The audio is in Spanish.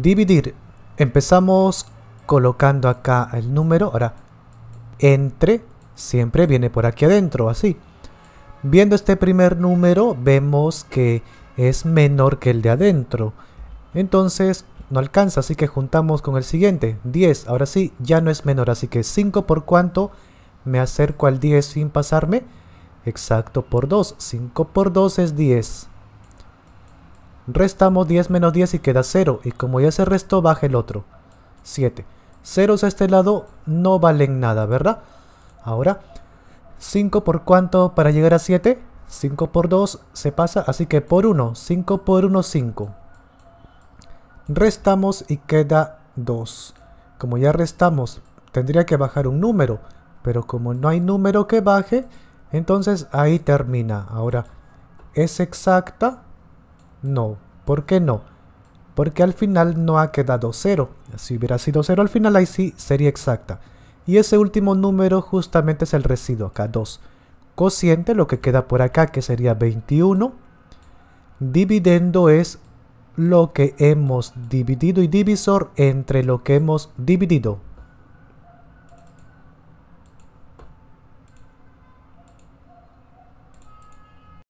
dividir. Empezamos colocando acá el número. Ahora, entre siempre viene por aquí adentro, así. Viendo este primer número, vemos que es menor que el de adentro. Entonces, no alcanza, así que juntamos con el siguiente. 10, ahora sí, ya no es menor, así que 5 por cuánto me acerco al 10 sin pasarme. Exacto, por 2. 5 por 2 es 10. Restamos 10 menos 10 y queda 0, y como ya se restó, baja el otro. 7. Ceros a este lado no valen nada, ¿verdad? Ahora, 5 por cuánto para llegar a 7? 5 por 2 se pasa, así que por 1, 5 por 1, 5. Restamos y queda 2. Como ya restamos, tendría que bajar un número, pero como no hay número que baje, entonces ahí termina. Ahora, es exacta no. ¿Por qué no? Porque al final no ha quedado 0. Si hubiera sido 0 al final, ahí sí sería exacta. Y ese último número justamente es el residuo, acá 2. Cociente, lo que queda por acá, que sería 21. Dividendo es lo que hemos dividido y divisor entre lo que hemos dividido.